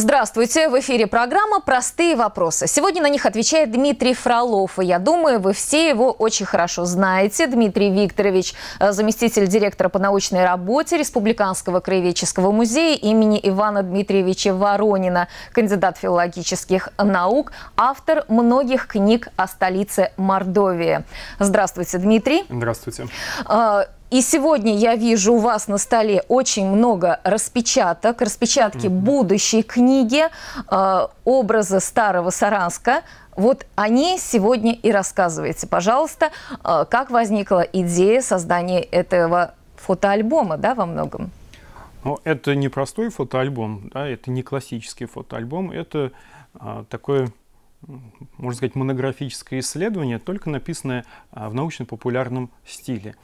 Здравствуйте! В эфире программа «Простые вопросы». Сегодня на них отвечает Дмитрий Фролов. И я думаю, вы все его очень хорошо знаете. Дмитрий Викторович, э, заместитель директора по научной работе Республиканского краеведческого музея имени Ивана Дмитриевича Воронина, кандидат филологических наук, автор многих книг о столице Мордовии. Здравствуйте, Дмитрий! Здравствуйте! Э, и сегодня я вижу у вас на столе очень много распечаток, распечатки mm -hmm. будущей книги э, образа Старого Саранска. Вот о ней сегодня и рассказывайте, пожалуйста, э, как возникла идея создания этого фотоальбома, да, во многом? Ну, это не простой фотоальбом, да, это не классический фотоальбом, это э, такое можно сказать, монографическое исследование, только написанное а, в научно-популярном стиле.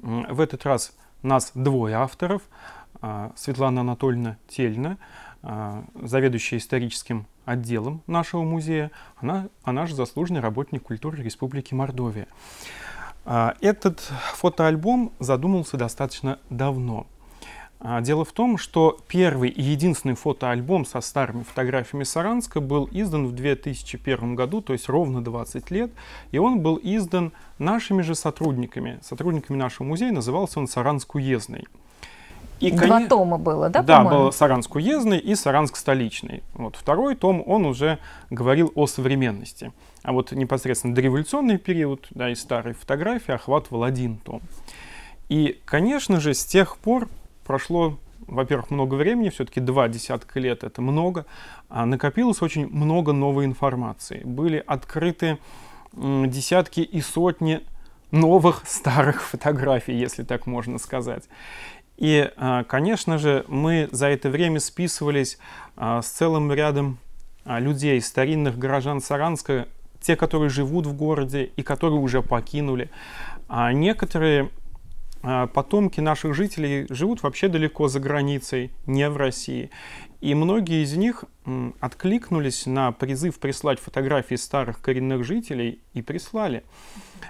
В этот раз нас двое авторов. А, Светлана Анатольевна Тельна, а, заведующая историческим отделом нашего музея, она, она же заслуженный работник культуры Республики Мордовия. А, этот фотоальбом задумался достаточно давно – а, дело в том, что первый и единственный фотоальбом со старыми фотографиями Саранска был издан в 2001 году, то есть ровно 20 лет, и он был издан нашими же сотрудниками, сотрудниками нашего музея, назывался он «Саранск уездный». И, Два кон... тома было, да, Да, был Саранск уездный и Саранск столичный. Вот второй том, он уже говорил о современности. А вот непосредственно дореволюционный период, да, и старые фотографии охватывал один том. И, конечно же, с тех пор прошло, во-первых, много времени, все-таки два десятка лет это много, а накопилось очень много новой информации. Были открыты десятки и сотни новых старых фотографий, если так можно сказать. И, а, конечно же, мы за это время списывались а, с целым рядом а, людей, старинных горожан Саранска, те, которые живут в городе и которые уже покинули. А некоторые а, потомки наших жителей живут вообще далеко за границей, не в России. И многие из них откликнулись на призыв прислать фотографии старых коренных жителей и прислали.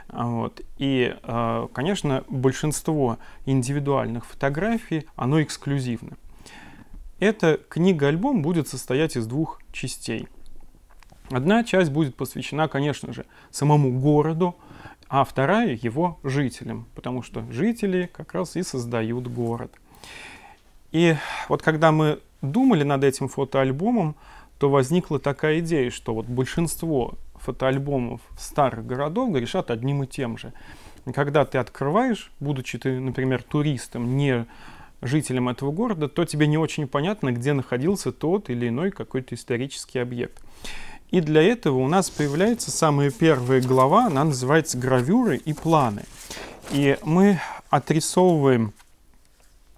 А, вот. И, а, конечно, большинство индивидуальных фотографий, оно эксклюзивно. Эта книга-альбом будет состоять из двух частей. Одна часть будет посвящена, конечно же, самому городу, а вторая его жителям, потому что жители как раз и создают город. И вот когда мы думали над этим фотоальбомом, то возникла такая идея, что вот большинство фотоальбомов старых городов грешат одним и тем же. когда ты открываешь, будучи ты, например, туристом, не жителем этого города, то тебе не очень понятно, где находился тот или иной какой-то исторический объект. И для этого у нас появляется самая первая глава, она называется «Гравюры и планы». И мы отрисовываем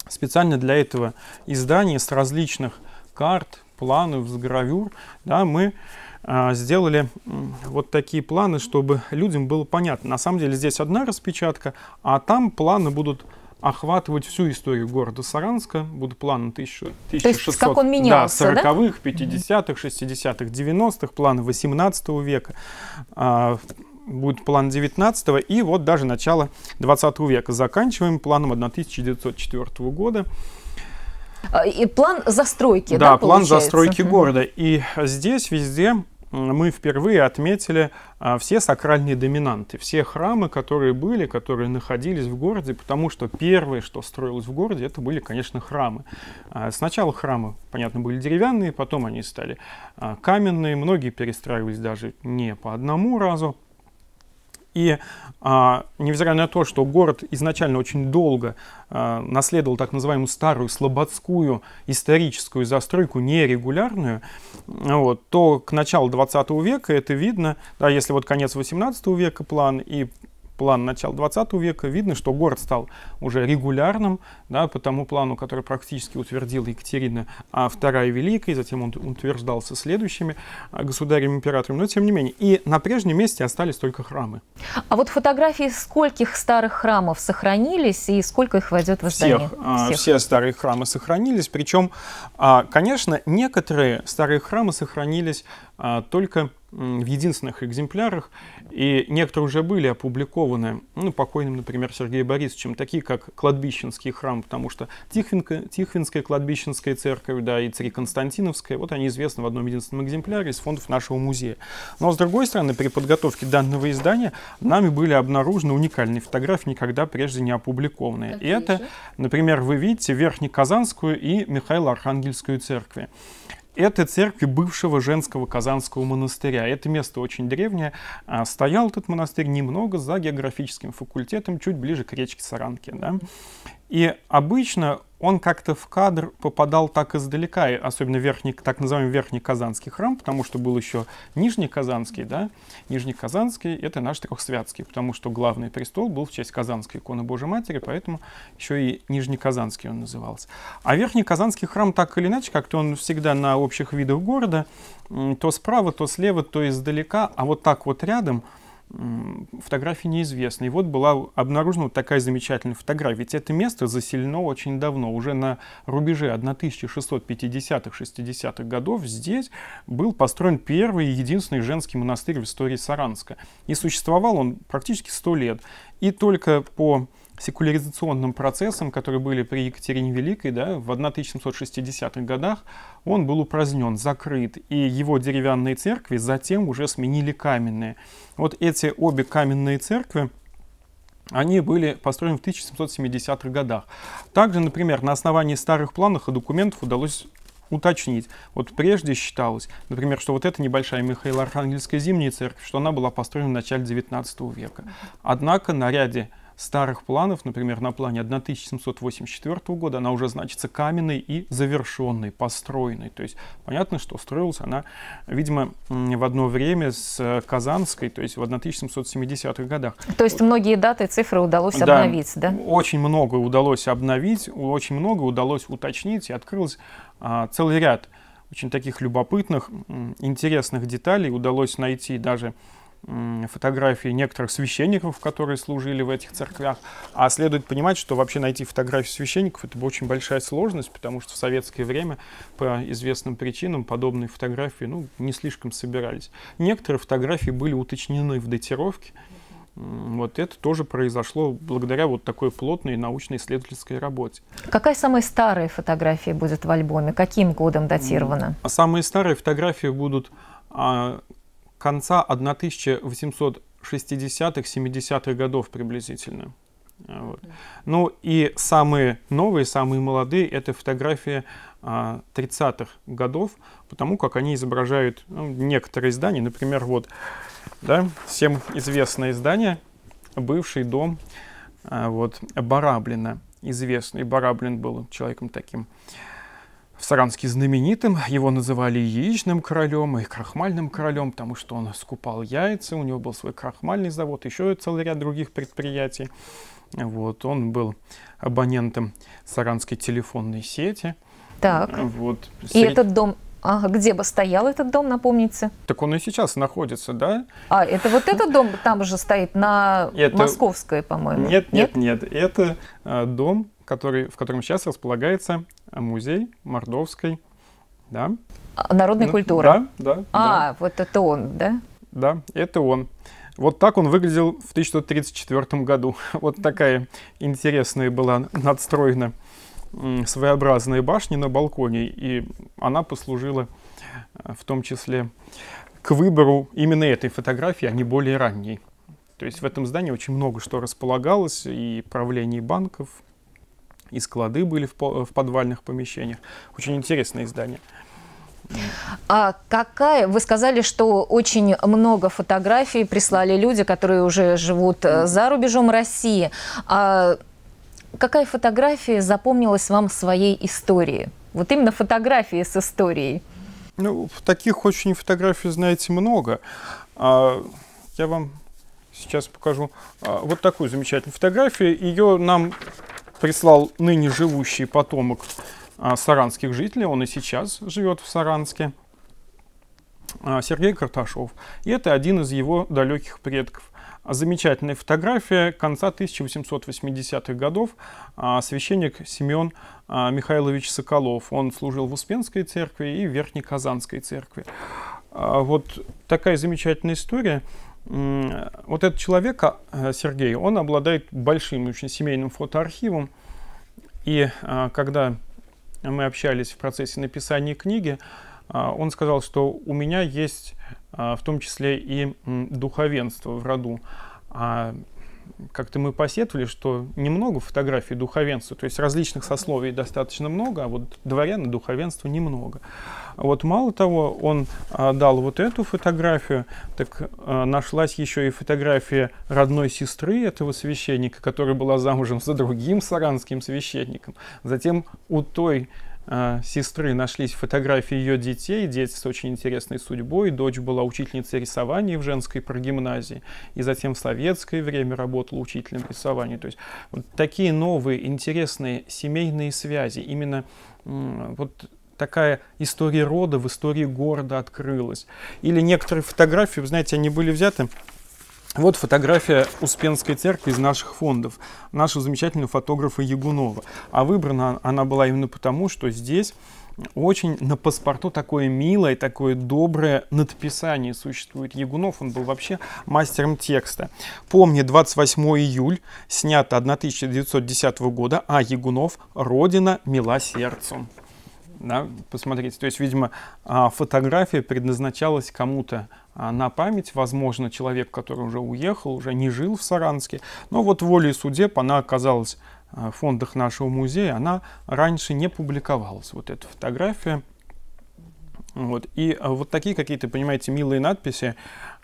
специально для этого издание с различных карт, планов, с гравюр. Да, мы а, сделали вот такие планы, чтобы людям было понятно. На самом деле здесь одна распечатка, а там планы будут охватывать всю историю города Саранска. Будут планы 1600, 1600 как он менялся, да, 40-х, да? 50-х, 60-х, 90-х, планы 18 века. А, будет план 19 и вот даже начало 20 века. Заканчиваем планом 1904 года. А, и план застройки, да, да план получается? застройки города. И здесь везде мы впервые отметили а, все сакральные доминанты, все храмы, которые были, которые находились в городе, потому что первое, что строилось в городе, это были, конечно, храмы. А, сначала храмы, понятно, были деревянные, потом они стали а, каменные, многие перестраивались даже не по одному разу. И а, невзирая на то, что город изначально очень долго а, наследовал так называемую старую слободскую историческую застройку, нерегулярную, вот, то к началу 20 века это видно, да, если вот конец 18 века план и план начала 20 века, видно, что город стал уже регулярным, да, по тому плану, который практически утвердил Екатерина а II Великая, затем он утверждался следующими а, государями-императорами, но тем не менее. И на прежнем месте остались только храмы. А вот фотографии скольких старых храмов сохранились и сколько их войдет в издание? Всех, а, Всех. Все старые храмы сохранились, причем, а, конечно, некоторые старые храмы сохранились только в единственных экземплярах, и некоторые уже были опубликованы, ну, покойным, например, Сергеем Борисовичем, такие как Кладбищенский храм, потому что Тихвинка, Тихвинская Кладбищенская церковь, да, и Константиновская, вот они известны в одном единственном экземпляре из фондов нашего музея. Но, с другой стороны, при подготовке данного издания нами были обнаружены уникальные фотографии, никогда прежде не опубликованные. Какие и это, например, вы видите Верхнеказанскую и Михаила архангельскую церкви это церкви бывшего женского Казанского монастыря. Это место очень древнее. А, стоял этот монастырь немного за географическим факультетом, чуть ближе к речке Саранке. Да? И обычно он как-то в кадр попадал так издалека, особенно верхний, так называемый верхний Казанский храм, потому что был еще Нижний Казанский, да, Нижний Казанский — это наш Трехсвятский, потому что главный престол был в честь Казанской иконы Божьей Матери, поэтому еще и Нижний Казанский он назывался. А Верхний Казанский храм так или иначе, как-то он всегда на общих видах города, то справа, то слева, то издалека, а вот так вот рядом — фотографии неизвестны. И вот была обнаружена вот такая замечательная фотография. Ведь это место заселено очень давно, уже на рубеже 1650-60-х годов здесь был построен первый и единственный женский монастырь в истории Саранска. И существовал он практически 100 лет. И только по секуляризационным процессом, которые были при Екатерине Великой да, в 1760-х годах, он был упразднен, закрыт, и его деревянные церкви затем уже сменили каменные. Вот эти обе каменные церкви, они были построены в 1770-х годах. Также, например, на основании старых планов и документов удалось уточнить. Вот прежде считалось, например, что вот эта небольшая Михаила Архангельская зимняя церковь, что она была построена в начале XIX века. Однако на ряде старых планов, например, на плане 1784 года, она уже значится каменной и завершенной, построенной. То есть понятно, что строилась она, видимо, в одно время с э, Казанской, то есть в 1770-х годах. То есть многие даты, цифры удалось да, обновить, да? Очень многое удалось обновить, очень многое удалось уточнить, и открылось а, целый ряд очень таких любопытных, интересных деталей. Удалось найти даже фотографии некоторых священников, которые служили в этих церквях. А следует понимать, что вообще найти фотографии священников это очень большая сложность, потому что в советское время по известным причинам подобные фотографии ну, не слишком собирались. Некоторые фотографии были уточнены в датировке. Вот это тоже произошло благодаря вот такой плотной научно-исследовательской работе. Какая самая старая фотография будет в альбоме? Каким годом датирована? Самые старые фотографии будут а, конца 1860-70-х годов приблизительно. А, вот. Ну и самые новые, самые молодые — это фотографии а, 30-х годов, потому как они изображают ну, некоторые здания. Например, вот да, всем известное издание, бывший дом а, вот, Бараблина. Известный Бараблин был человеком таким. А, в Саранске знаменитым. Его называли яичным королем, и крахмальным королем, потому что он скупал яйца, у него был свой крахмальный завод, еще целый ряд других предприятий. Вот, он был абонентом Саранской телефонной сети. Так. Вот, сред... И этот дом а где бы стоял этот дом, напомните? Так он и сейчас находится, да? А, это вот этот дом там же стоит на это... Московской, по-моему? Нет, нет, нет, нет. Это а, дом который, в котором сейчас располагается музей мордовской да. народной да, ну, культуры. Да, да. А, да. вот это он, да? Да, это он. Вот так он выглядел в 1934 году. Вот такая интересная была надстроена своеобразная башня на балконе, и она послужила э, в том числе к выбору именно этой фотографии, а не более ранней. То есть в этом здании очень много что располагалось, и правлений банков, и склады были в, по э, в подвальных помещениях. Очень интересное издание. А какая, вы сказали, что очень много фотографий прислали люди, которые уже живут э, за рубежом России. А какая фотография запомнилась вам своей истории? Вот именно фотографии с историей. Ну, таких очень фотографий, знаете, много. А, я вам сейчас покажу а, вот такую замечательную фотографию. Ее нам прислал ныне живущий потомок а, саранских жителей, он и сейчас живет в Саранске, а, Сергей Карташов. И это один из его далеких предков замечательная фотография конца 1880-х годов. А, священник Семен Михайлович Соколов. Он служил в Успенской церкви и в Верхней Казанской церкви. Вот такая замечательная история вот этот человек, а, Сергей, он обладает большим очень семейным фотоархивом. И а, когда мы общались в процессе написания книги, а, он сказал, что у меня есть в том числе и духовенство в роду как-то мы посетовали, что немного фотографий духовенства, то есть различных сословий достаточно много, а вот дворян и духовенства немного. Вот мало того, он а, дал вот эту фотографию, так а, нашлась еще и фотография родной сестры этого священника, которая была замужем за другим саранским священником. Затем у той а, сестры нашлись фотографии ее детей, дети с очень интересной судьбой. Дочь была учительницей рисования в женской прогимназии, и затем в советское время работала учителем рисования. То есть вот такие новые интересные семейные связи, именно вот такая история рода в истории города открылась. Или некоторые фотографии, вы знаете, они были взяты вот фотография Успенской церкви из наших фондов, нашего замечательного фотографа Ягунова. А выбрана она была именно потому, что здесь очень на паспорту такое милое, такое доброе надписание существует. Ягунов, он был вообще мастером текста. Помни, 28 июль, снято 1910 года, а Ягунов «Родина мила сердцу». Да, посмотрите, то есть, видимо, а, фотография предназначалась кому-то а, на память. Возможно, человек, который уже уехал, уже не жил в Саранске. Но вот волей судеб она оказалась а, в фондах нашего музея. Она раньше не публиковалась, вот эта фотография. Вот. И а, вот такие какие-то, понимаете, милые надписи.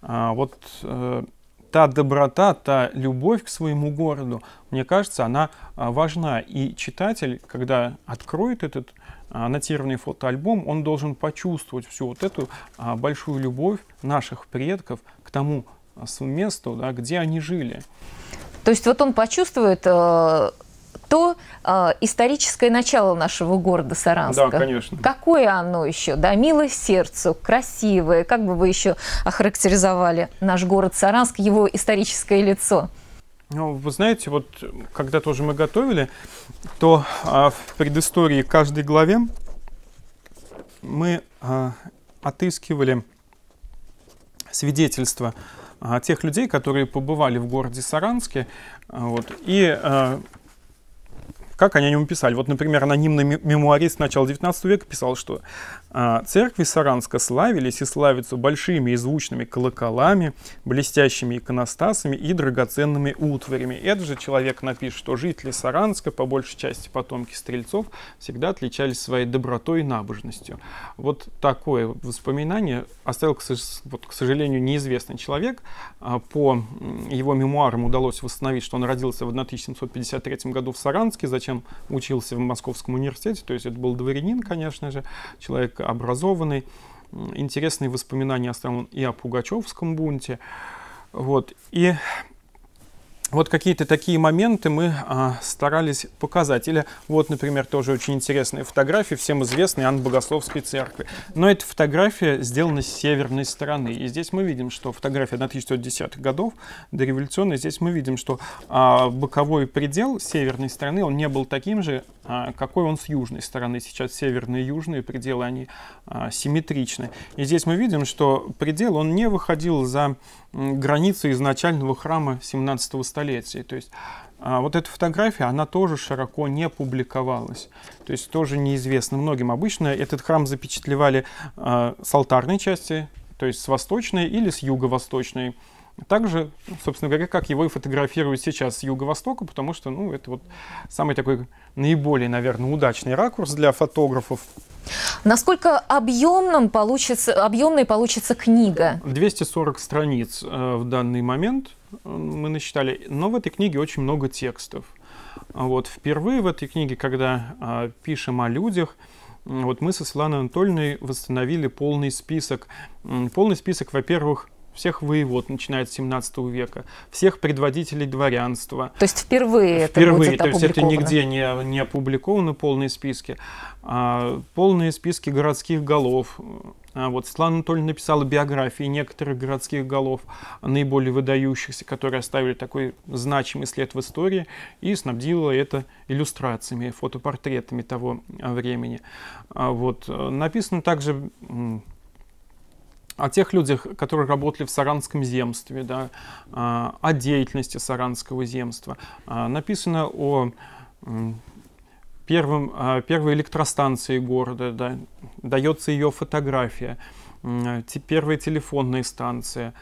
Вот э, та доброта, та любовь к своему городу, мне кажется, она важна. И читатель, когда откроет этот аннотированный фотоальбом, он должен почувствовать всю вот эту а, большую любовь наших предков к тому а, месту, да, где они жили. То есть вот он почувствует э, то э, историческое начало нашего города Саранска. Да, конечно. Какое оно еще? Да, милое сердцу, красивое. Как бы вы еще охарактеризовали наш город Саранск, его историческое лицо? Ну, вы знаете, вот когда тоже мы готовили, то а, в предыстории каждой главе мы а, отыскивали свидетельства а, тех людей, которые побывали в городе Саранске, а, вот, и а, как они о нем писали. Вот, например, анонимный мемуарист начала XIX века писал, что а, церкви Саранска славились и славятся большими и звучными колоколами, блестящими иконостасами и драгоценными утварями. Этот же человек напишет, что жители Саранска, по большей части потомки стрельцов, всегда отличались своей добротой и набожностью. Вот такое воспоминание оставил, к, вот, к сожалению, неизвестный человек. А, по его мемуарам удалось восстановить, что он родился в 1753 году в Саранске, зачем чем учился в Московском университете. То есть это был дворянин, конечно же, человек образованный. Интересные воспоминания оставил он и о Пугачевском бунте. Вот. И вот какие-то такие моменты мы а, старались показать. Или вот, например, тоже очень интересные фотографии, всем известной Анны Богословской церкви. Но эта фотография сделана с северной стороны. И здесь мы видим, что фотография на 1910-х годов, дореволюционная, здесь мы видим, что а, боковой предел северной стороны, он не был таким же, а, какой он с южной стороны. Сейчас северные и южные пределы, они а, симметричны. И здесь мы видим, что предел, он не выходил за границу изначального храма 17 столетия столетий. То есть а, вот эта фотография, она тоже широко не публиковалась. То есть тоже неизвестно многим. Обычно этот храм запечатлевали а, с алтарной части, то есть с восточной или с юго-восточной также, собственно говоря, как его и фотографируют сейчас с юго-востока, потому что ну, это вот самый такой наиболее, наверное, удачный ракурс для фотографов. Насколько объемным получится, объемной получится книга? 240 страниц э, в данный момент э, мы насчитали, но в этой книге очень много текстов. Вот впервые в этой книге, когда а, пишем о людях, вот мы со Светланой Анатольевной восстановили полный список. Полный список, во-первых, всех воевод, начиная с 17 века, всех предводителей дворянства. То есть впервые, впервые это будет то есть это нигде не, не опубликованы полные списки, а, полные списки городских голов. А, вот Светлана Анатольевна написала биографии некоторых городских голов, наиболее выдающихся, которые оставили такой значимый след в истории, и снабдила это иллюстрациями, фотопортретами того времени. А, вот. Э, написано также о тех людях, которые работали в Саранском земстве, да, а, о деятельности Саранского земства. А, написано о первом первой электростанции города, да, дается ее фотография, первая телефонная станция,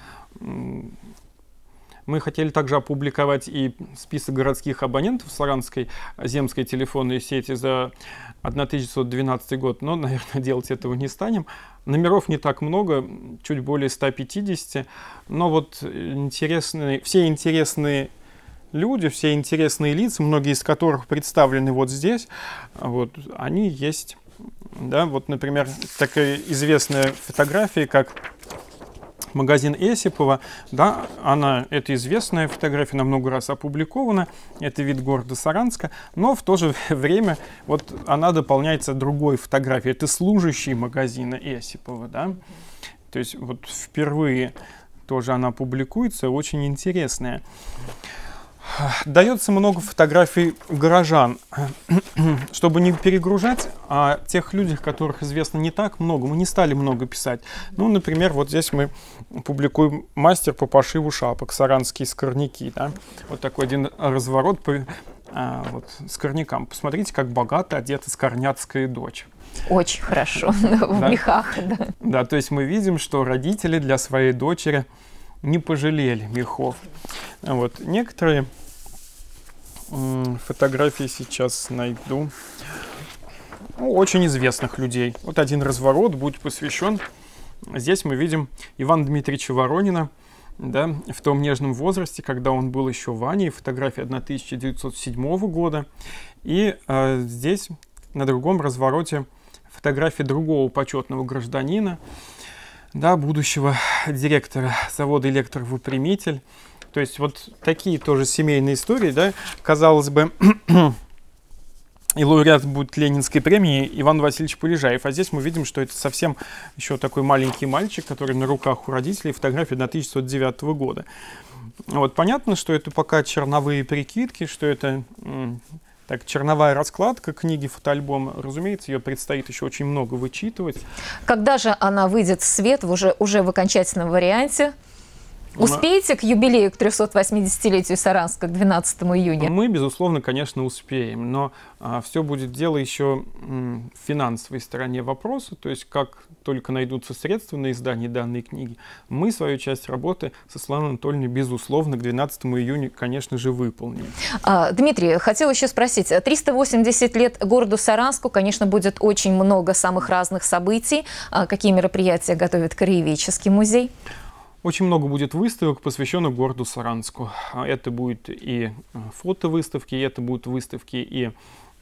мы хотели также опубликовать и список городских абонентов Саранской земской телефонной сети за 1912 год, но, наверное, делать этого не станем. Номеров не так много, чуть более 150, но вот интересные, все интересные люди, все интересные лица, многие из которых представлены вот здесь, вот, они есть. Да, вот, например, такая известная фотография, как магазин Эсипова. Да, она, это известная фотография, она много раз опубликована. Это вид города Саранска. Но в то же время вот она дополняется другой фотографией. Это служащий магазина Эсипова. Да? То есть вот впервые тоже она публикуется, очень интересная. Дается много фотографий горожан. Чтобы не перегружать, о а тех людях, которых известно не так много, мы не стали много писать. Ну, например, вот здесь мы публикуем мастер по пошиву шапок, саранские скорняки. Да? Вот такой один разворот по а, вот, скорнякам. Посмотрите, как богато одета скорняцкая дочь. Очень хорошо, в мехах. Да, то есть мы видим, что родители для своей дочери – не пожалели мехов. А вот некоторые фотографии сейчас найду ну, очень известных людей. Вот один разворот будет посвящен. Здесь мы видим Ивана Дмитриевича Воронина, да, в том нежном возрасте, когда он был еще Ваней, фотография 1907 года. И э, здесь на другом развороте фотография другого почетного гражданина, да, будущего директора завода электровыпрямитель. То есть вот такие тоже семейные истории, да, казалось бы, и лауреат будет Ленинской премии Иван Васильевич Полежаев. А здесь мы видим, что это совсем еще такой маленький мальчик, который на руках у родителей, фотография 1909 года. Вот понятно, что это пока черновые прикидки, что это так, черновая раскладка книги фотоальбома, разумеется, ее предстоит еще очень много вычитывать. Когда же она выйдет в свет, уже, уже в окончательном варианте? Успеете к юбилею, к 380-летию Саранска, к 12 июня? Ну, мы, безусловно, конечно, успеем, но а, все будет дело еще в финансовой стороне вопроса, то есть как только найдутся средства на издание данной книги, мы свою часть работы со Светланой Анатольевной, безусловно, к 12 июня, конечно же, выполним. А, Дмитрий, хотел еще спросить, 380 лет городу Саранску, конечно, будет очень много самых разных событий. А какие мероприятия готовит Корееведческий музей? Очень много будет выставок, посвященных городу Саранску. А это будут и э, фотовыставки, это будут выставки и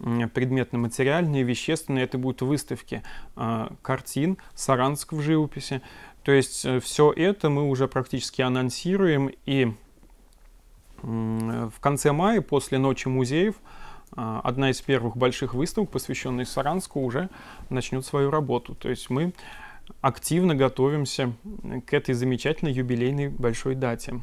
предметно-материальные, вещественные. Это будут выставки э, картин Саранск в живописи. То есть э, все это мы уже практически анонсируем. И э, в конце мая, после Ночи музеев, э, одна из первых больших выставок, посвященных Саранску, уже начнет свою работу. То есть мы активно готовимся к этой замечательной юбилейной большой дате.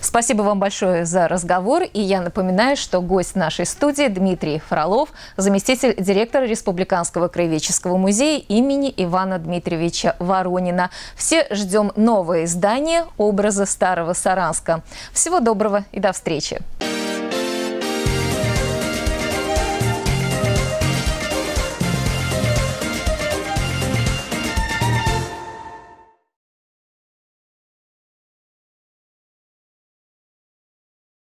Спасибо вам большое за разговор. И я напоминаю, что гость нашей студии Дмитрий Фролов, заместитель директора Республиканского краеведческого музея имени Ивана Дмитриевича Воронина. Все ждем новое издание образа Старого Саранска. Всего доброго и до встречи.